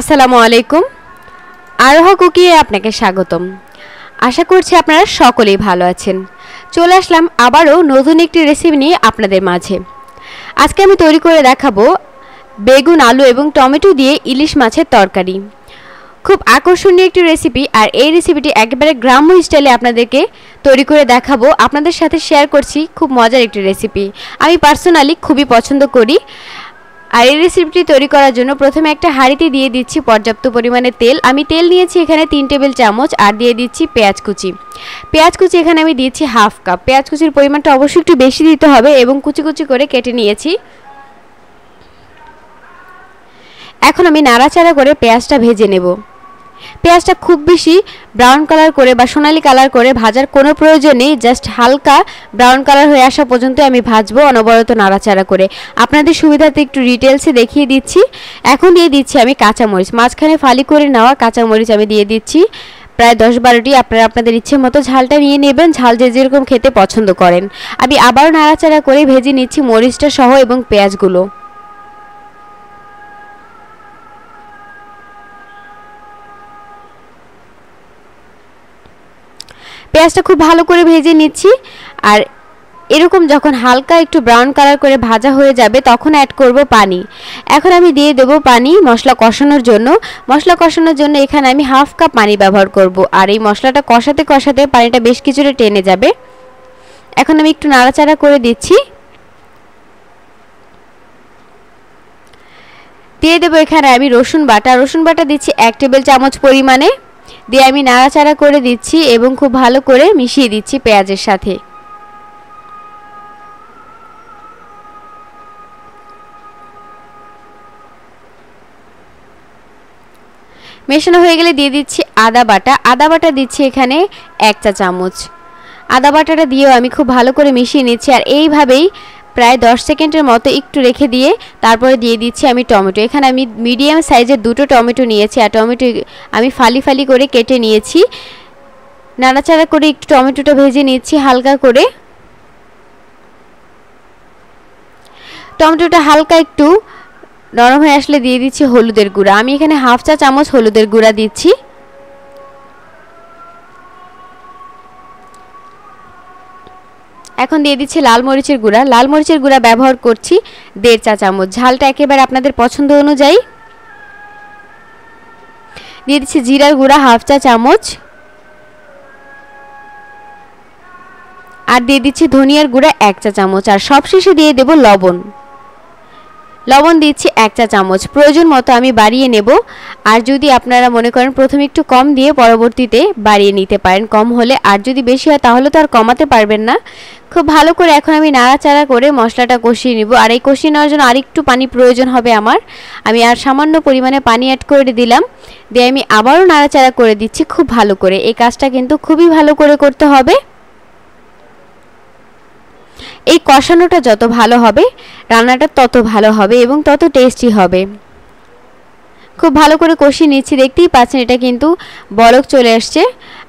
আসসালামু আলাইকুম আরোহা কুকিয়ে আপনাকে স্বাগতম আশা করছি আপনারা সকলেই ভালো আছেন চলে আসলাম আবারও নতুন একটি রেসিপি নিয়ে আপনাদের মাঝে আজকে আমি তৈরি করে দেখাবো বেগুন আলু এবং টমেটো দিয়ে ইলিশ মাছের তরকারি খুব আকর্ষণীয় একটি রেসিপি আর এই রেসিপিটি একেবারে গ্রাম্য স্টাইলে আপনাদেরকে তৈরি করে দেখাবো আপনাদের সাথে শেয়ার করছি খুব মজার একটি রেসিপি আমি পার্সোনালি খুবই পছন্দ করি আর এই রেসিপিটি তৈরি করার জন্য প্রথমে একটা হাঁড়িতে দিয়ে দিচ্ছি পর্যাপ্ত পরিমাণে তেল আমি তেল নিয়েছি এখানে তিন টেবিল চামচ আর দিয়ে দিচ্ছি পেঁয়াজ কুচি পেঁয়াজ কুচি এখানে আমি দিয়েছি হাফ কাপ পেঁয়াজ কুচির পরিমাণটা অবশ্যই একটু বেশি দিতে হবে এবং কুচি কুচি করে কেটে নিয়েছি এখন আমি নাড়াচাড়া করে পেঁয়াজটা ভেজে নেবো পেঁয়াজটা খুব বেশি ব্রাউন কালার করে বা সোনালি কালার করে ভাজার কোনো প্রয়োজন নেই জাস্ট হালকা ব্রাউন কালার হয়ে আসা পর্যন্ত আমি ভাজবো অনবরত নাড়াচাড়া করে আপনাদের সুবিধাতে একটু ডিটেলসে দেখিয়ে দিচ্ছি এখন দিয়ে দিচ্ছি আমি কাঁচামরিচ মাঝখানে ফালি করে নেওয়া কাঁচামরিচ আমি দিয়ে দিচ্ছি প্রায় দশ বারোটি আপনারা আপনাদের ইচ্ছে মতো ঝালটা নিয়ে নেবেন ঝাল যে যেরকম খেতে পছন্দ করেন আমি আবারও নাড়াচাড়া করে ভেজে নিচ্ছি মরিচটা সহ এবং পেঁয়াজগুলো পেঁয়াজটা খুব ভালো করে ভেজে নিচ্ছি আর এরকম যখন হালকা একটু ব্রাউন কালার করে ভাজা হয়ে যাবে তখন অ্যাড করব পানি এখন আমি দিয়ে দেব পানি মশলা কষানোর জন্য মশলা কষানোর জন্য এখানে আমি হাফ কাপ পানি ব্যবহার করব আর এই মশলাটা কষাতে কষাতে পানিটা বেশ কিছুটা টেনে যাবে এখন আমি একটু নাড়াচাড়া করে দিচ্ছি দিয়ে দেবো এখানে আমি রসুন বাটা রসুন বাটা দিচ্ছি এক টেবিল চামচ পরিমাণে দিয়ে আমি নাড়াচাড়া করে দিচ্ছি এবং খুব ভালো করে মিশিয়ে দিচ্ছি পেঁয়াজের সাথে মেশানো হয়ে গেলে দিয়ে দিচ্ছি আদা বাটা আদা বাটা দিচ্ছি এখানে এক চা চামচ আদা বাটাটা দিয়েও আমি খুব ভালো করে মিশিয়ে নিচ্ছি আর এইভাবেই প্রায় 10 সেকেন্ডের মতো একটু রেখে দিয়ে তারপরে দিয়ে দিচ্ছি আমি টমেটো এখানে আমি মিডিয়াম সাইজের দুটো টমেটো নিয়েছি আর টমেটো আমি ফালি ফালি করে কেটে নিয়েছি নাড়াচাড়া করে একটু টমেটোটা ভেজে নিচ্ছি হালকা করে টমেটোটা হালকা একটু নরম হয়ে আসলে দিয়ে দিচ্ছি হলুদের গুঁড়া আমি এখানে হাফ চা চামচ হলুদের গুঁড়া দিচ্ছি এখন দিয়ে দিচ্ছি লাল মরিচের গুঁড়া লাল মরিচের গুঁড়া ব্যবহার করছি দেড় চা চামচ ঝালটা একেবারে আপনাদের পছন্দ অনুযায়ী দিয়ে দিচ্ছি জিরার গুঁড়া হাফ চা চামচ আর দিয়ে দিচ্ছি ধনিয়ার গুঁড়া এক চা চামচ আর সবশেষে দিয়ে দেব লবণ লবণ দিচ্ছি এক চা চামচ প্রয়োজন মতো আমি বাড়িয়ে নেব আর যদি আপনারা মনে করেন প্রথমে একটু কম দিয়ে পরবর্তীতে বাড়িয়ে নিতে পারেন কম হলে আর যদি বেশি হয় তাহলে তো আর কমাতে পারবেন না খুব ভালো করে এখন আমি নাড়াচাড়া করে মশলাটা কষিয়ে নিব আর এই কষিয়ে নেওয়ার জন্য আরেকটু পানি প্রয়োজন হবে আমার আমি আর সামান্য পরিমাণে পানি অ্যাড করে দিলাম দিয়ে আমি আবারও নাড়াচাড়া করে দিচ্ছি খুব ভালো করে এই কাজটা কিন্তু খুবই ভালো করে করতে হবে এই কষানোটা যত ভালো হবে রান্নাটা তত ভালো হবে এবং তত টেস্টি হবে খুব ভালো করে কষিয়ে নিচ্ছি দেখতেই পাচ্ছেন এটা কিন্তু বরক চলে আসছে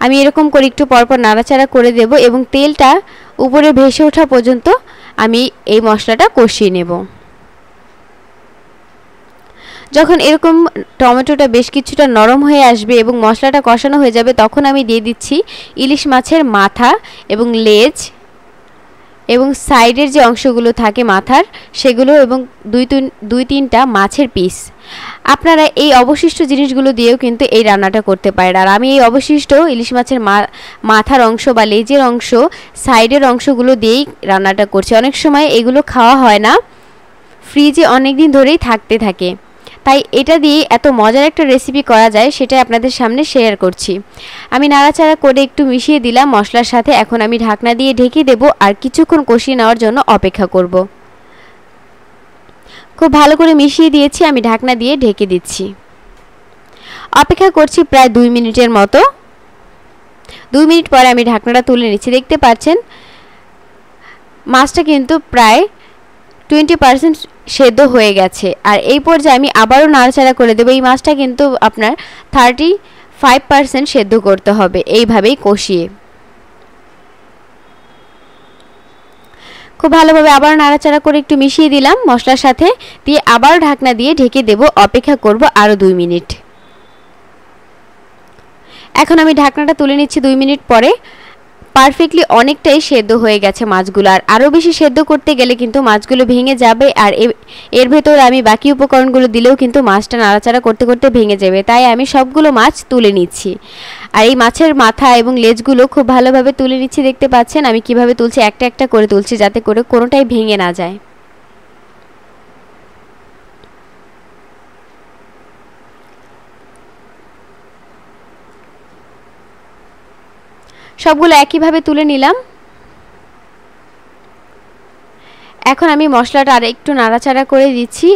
আমি এরকম করে একটু পরপর নাড়াচাড়া করে দেব এবং তেলটা উপরে ভেসে ওঠা পর্যন্ত আমি এই মশলাটা কষিয়ে নেব যখন এরকম টমেটোটা বেশ কিছুটা নরম হয়ে আসবে এবং মশলাটা কষানো হয়ে যাবে তখন আমি দিয়ে দিচ্ছি ইলিশ মাছের মাথা এবং লেজ এবং সাইডের যে অংশগুলো থাকে মাথার সেগুলো এবং দুই তিন দুই তিনটা মাছের পিস আপনারা এই অবশিষ্ট জিনিসগুলো দিয়েও কিন্তু এই রান্নাটা করতে পারেন আর আমি এই অবশিষ্ট ইলিশ মাছের মাথার অংশ বা লেজের অংশ সাইডের অংশগুলো দিয়েই রান্নাটা করছি অনেক সময় এগুলো খাওয়া হয় না ফ্রিজে অনেক দিন ধরেই থাকতে থাকে তাই এটা দিয়ে এত মজার একটা রেসিপি করা যায় সেটাই আপনাদের সামনে শেয়ার করছি আমি নাড়াচাড়া করে একটু মিশিয়ে দিলাম মশলার সাথে এখন আমি ঢাকনা দিয়ে ঢেকে দেব আর কিছুক্ষণ কষিয়ে নেওয়ার জন্য অপেক্ষা করব খুব ভালো করে মিশিয়ে দিয়েছি আমি ঢাকনা দিয়ে ঢেকে দিচ্ছি অপেক্ষা করছি প্রায় দুই মিনিটের মতো দুই মিনিট পরে আমি ঢাকনাটা তুলে নিচ্ছি দেখতে পাচ্ছেন মাছটা কিন্তু প্রায় টোয়েন্টি পার্সেন্ট সেদ্ধ হয়ে গেছে আর এই পর্যায়ে আমি আবারও নাড়াচাড়া করে দেবো এই মাছটা কিন্তু আপনার থার্টি ফাইভ পারসেন্ট সেদ্ধ করতে হবে এইভাবেই কষিয়ে খুব ভালোভাবে আবার নাড়াচাড়া করে একটু মিশিয়ে দিলাম মশলার সাথে দিয়ে আবার ঢাকনা দিয়ে ঢেকে দেব অপেক্ষা করব আরও দুই মিনিট এখন আমি ঢাকনাটা তুলে নিচ্ছি দুই মিনিট পরে পারফেক্টলি অনেকটাই সেদ্ধ হয়ে গেছে মাছগুলো আর আরও বেশি সেদ্ধ করতে গেলে কিন্তু মাছগুলো ভেঙে যাবে আর এর ভেতর আমি বাকি উপকরণগুলো দিলেও কিন্তু মাছটা নাড়াচাড়া করতে করতে ভেঙে যাবে তাই আমি সবগুলো মাছ তুলে নিচ্ছি আর এই মাছের মাথা এবং লেজগুলো খুব ভালোভাবে তুলে নিচ্ছি দেখতে পাচ্ছেন আমি কিভাবে তুলছি একটা একটা করে তুলছি যাতে করে কোনোটাই ভেঙে না যায় সবগুলো একইভাবে তুলে নিলাম এখন আমি মশলাটা আর একটু নাড়াচাড়া করে দিচ্ছি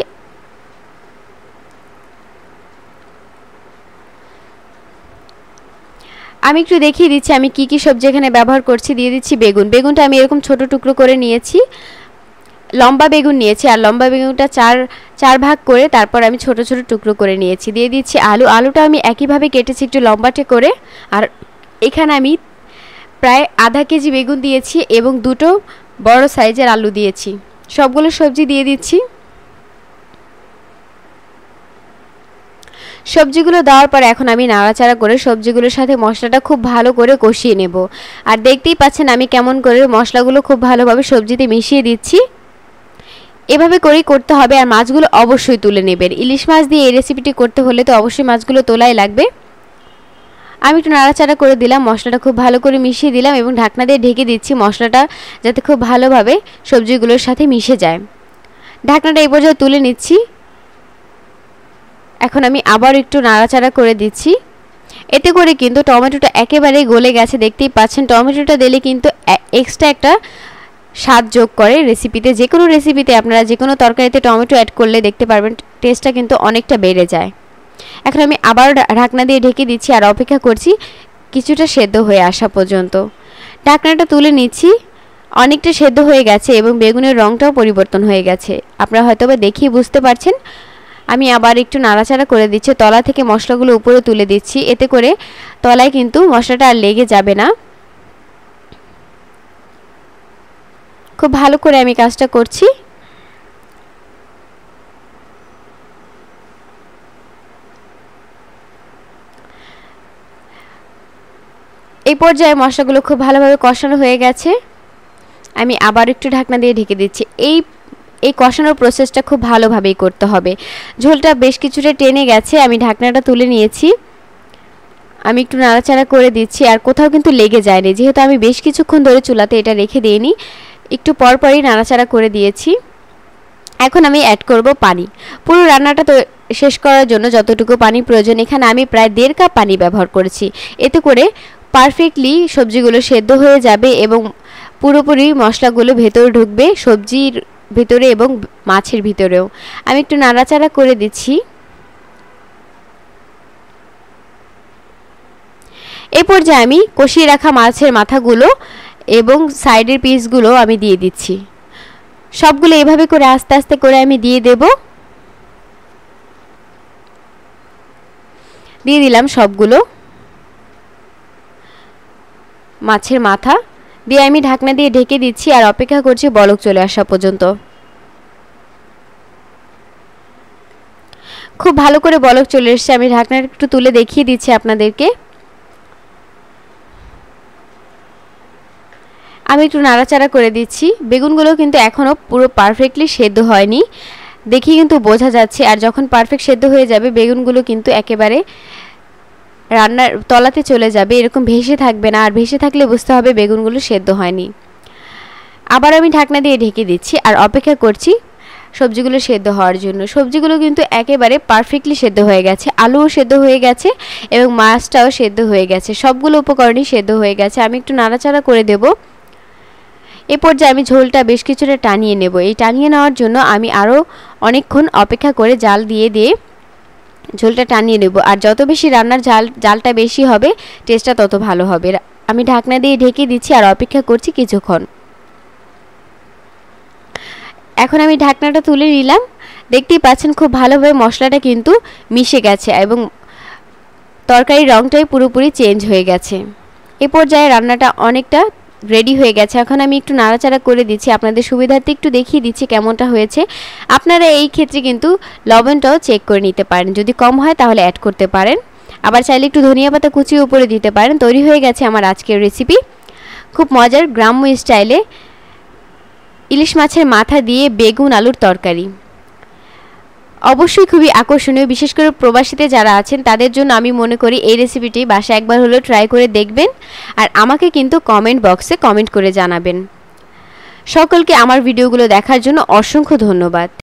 আমি একটু দেখিয়ে দিচ্ছি আমি কি কি সবজি এখানে ব্যবহার করছি দিয়ে দিচ্ছি বেগুন বেগুনটা আমি এরকম ছোট টুকরো করে নিয়েছি লম্বা বেগুন নিয়েছি আর লম্বা বেগুনটা চার চার ভাগ করে তারপর আমি ছোট ছোট টুকরো করে নিয়েছি দিয়ে দিচ্ছি আলু আলুটা আমি একইভাবে কেটেছি একটু লম্বাটে করে আর এখানে আমি প্রায় আধা কেজি বেগুন দিয়েছি এবং দুটো বড় সাইজের আলু দিয়েছি সবগুলো সবজি দিয়ে দিচ্ছি সবজিগুলো দেওয়ার পর এখন আমি নাড়াচাড়া করে সবজিগুলোর সাথে মশলাটা খুব ভালো করে কষিয়ে নেব আর দেখতেই পাচ্ছেন আমি কেমন করে মশলাগুলো খুব ভালোভাবে সবজিতে মিশিয়ে দিচ্ছি এভাবে করেই করতে হবে আর মাছগুলো অবশ্যই তুলে নেবেন ইলিশ মাছ দিয়ে এই রেসিপিটি করতে হলে তো অবশ্যই মাছগুলো তোলাই লাগবে আমি একটু নাড়াচাড়া করে দিলাম মশলাটা খুব ভালো করে মিশিয়ে দিলাম এবং ঢাকনা দিয়ে ঢেকে দিচ্ছি মশলাটা যাতে খুব ভালোভাবে সবজিগুলোর সাথে মিশে যায় ঢাকনাটা এই পর্যায়ে তুলে নিচ্ছি এখন আমি আবার একটু নাড়াচাড়া করে দিচ্ছি এতে করে কিন্তু টমেটোটা একেবারেই গলে গেছে দেখতেই পাচ্ছেন টমেটোটা দিলে কিন্তু এক্সট্রা একটা স্বাদ যোগ করে রেসিপিতে যে কোনো রেসিপিতে আপনারা যে কোনো তরকারিতে টমেটো অ্যাড করলে দেখতে পারবেন টেস্টটা কিন্তু অনেকটা বেড়ে যায় এখন আমি আবার ঢাকনা দিয়ে ঢেকে দিচ্ছি আর অপেক্ষা করছি কিছুটা সেদ্ধ হয়ে আসা পর্যন্ত ঢাকনাটা তুলে নিচ্ছি অনেকটা সেদ্ধ হয়ে গেছে এবং বেগুনের রংটাও পরিবর্তন হয়ে গেছে আপনারা হয়তো বা দেখিয়ে বুঝতে পারছেন আমি আবার একটু নাড়াচাড়া করে দিচ্ছি তলা থেকে মশলাগুলো উপরে তুলে দিচ্ছি এতে করে তলায় কিন্তু মশলাটা আর লেগে যাবে না খুব ভালো করে আমি কাজটা করছি এই পর্যায়ে মশলাগুলো খুব ভালোভাবে কষানো হয়ে গেছে আমি আবার একটু ঢাকনা দিয়ে ঢেকে দিচ্ছি এই এই কষানোর প্রসেসটা খুব ভালোভাবেই করতে হবে ঝোলটা বেশ কিছুটা টেনে গেছে আমি ঢাকনাটা তুলে নিয়েছি আমি একটু নাড়াচাড়া করে দিচ্ছি আর কোথাও কিন্তু লেগে যায়নি যেহেতু আমি বেশ কিছুক্ষণ ধরে চুলাতে এটা রেখে দিইনি একটু পরপরই নাড়াচাড়া করে দিয়েছি এখন আমি অ্যাড করব পানি পুরো রান্নাটা তো শেষ করার জন্য যতটুকু পানি প্রয়োজন এখানে আমি প্রায় দেড় কাপ পানি ব্যবহার করেছি এতে করে পারফেক্টলি সবজিগুলো সেদ্ধ হয়ে যাবে এবং পুরোপুরি মশলাগুলো ভেতরে ঢুকবে সবজির ভেতরে এবং মাছের ভিতরেও আমি একটু নাড়াচাড়া করে দিচ্ছি এ পর্যায়ে আমি কষিয়ে রাখা মাছের মাথাগুলো এবং সাইডের পিসগুলো আমি দিয়ে দিচ্ছি সবগুলো এভাবে করে আস্তে আস্তে করে আমি দিয়ে দেব দিয়ে দিলাম সবগুলো মাছের মাথা দিয়ে আমি ঢাকনা দিয়ে ঢেকে দিচ্ছি আর অপেক্ষা করছি বলক চলে আসা পর্যন্ত খুব ভালো করে বলক চলে এসছে আমি ঢাকনা একটু তুলে দেখিয়ে দিচ্ছি আপনাদেরকে আমি একটু নাড়াচাড়া করে দিচ্ছি বেগুনগুলো কিন্তু এখনও পুরো পারফেক্টলি সেদ্ধ হয়নি দেখি কিন্তু বোঝা যাচ্ছে আর যখন পারফেক্ট সেদ্ধ হয়ে যাবে বেগুনগুলো কিন্তু একেবারে রান্নার তলাতে চলে যাবে এরকম ভেসে থাকবে না আর ভেসে থাকলে বুঝতে হবে বেগুনগুলো সেদ্ধ হয়নি আবার আমি ঢাকনা দিয়ে ঢেকে দিচ্ছি আর অপেক্ষা করছি সবজিগুলো সেদ্ধ হওয়ার জন্য সবজিগুলো কিন্তু একেবারে পারফেক্টলি সেদ্ধ হয়ে গেছে আলুও সেদ্ধ হয়ে গেছে এবং মাছটাও সেদ্ধ হয়ে গেছে সবগুলো উপকরণই সেদ্ধ হয়ে গেছে আমি একটু নাড়াচাড়া করে দেব এ পর্যায়ে আমি ঝোলটা বেশ কিছুটা টানিয়ে নেব এই টানিয়ে নেওয়ার জন্য আমি আরও অনেকক্ষণ অপেক্ষা করে জাল দিয়ে দিয়ে ঝোলটা টানিয়ে নেব আর যত বেশি রান্নার ঝাল জালটা বেশি হবে টেস্টটা তত ভালো হবে আমি ঢাকনা দিয়ে ঢেকে দিচ্ছি আর অপেক্ষা করছি কিছুক্ষণ এখন আমি ঢাকনাটা তুলে নিলাম দেখতেই পাচ্ছেন খুব ভালোভাবে মশলাটা কিন্তু মিশে গেছে এবং তরকারির রঙটাই পুরোপুরি চেঞ্জ হয়ে গেছে এ পর্যায়ে রান্নাটা অনেকটা রেডি হয়ে গেছে এখন আমি একটু নাড়াচাড়া করে দিচ্ছি আপনাদের সুবিধার্থে একটু দেখিয়ে দিচ্ছি কেমনটা হয়েছে আপনারা এই ক্ষেত্রে কিন্তু লবণটাও চেক করে নিতে পারেন যদি কম হয় তাহলে অ্যাড করতে পারেন আবার চাইলে একটু ধনিয়া পাতা কুচিয়ে উপরে দিতে পারেন তৈরি হয়ে গেছে আমার আজকের রেসিপি খুব মজার গ্রাম্য স্টাইলে ইলিশ মাছের মাথা দিয়ে বেগুন আলুর তরকারি অবশ্যই খুবই আকর্ষণীয় বিশেষ করে প্রবাসীতে যারা আছেন তাদের জন্য আমি মনে করি এই রেসিপিটি বাসা একবার হলেও ট্রাই করে দেখবেন আর আমাকে কিন্তু কমেন্ট বক্সে কমেন্ট করে জানাবেন সকলকে আমার ভিডিওগুলো দেখার জন্য অসংখ্য ধন্যবাদ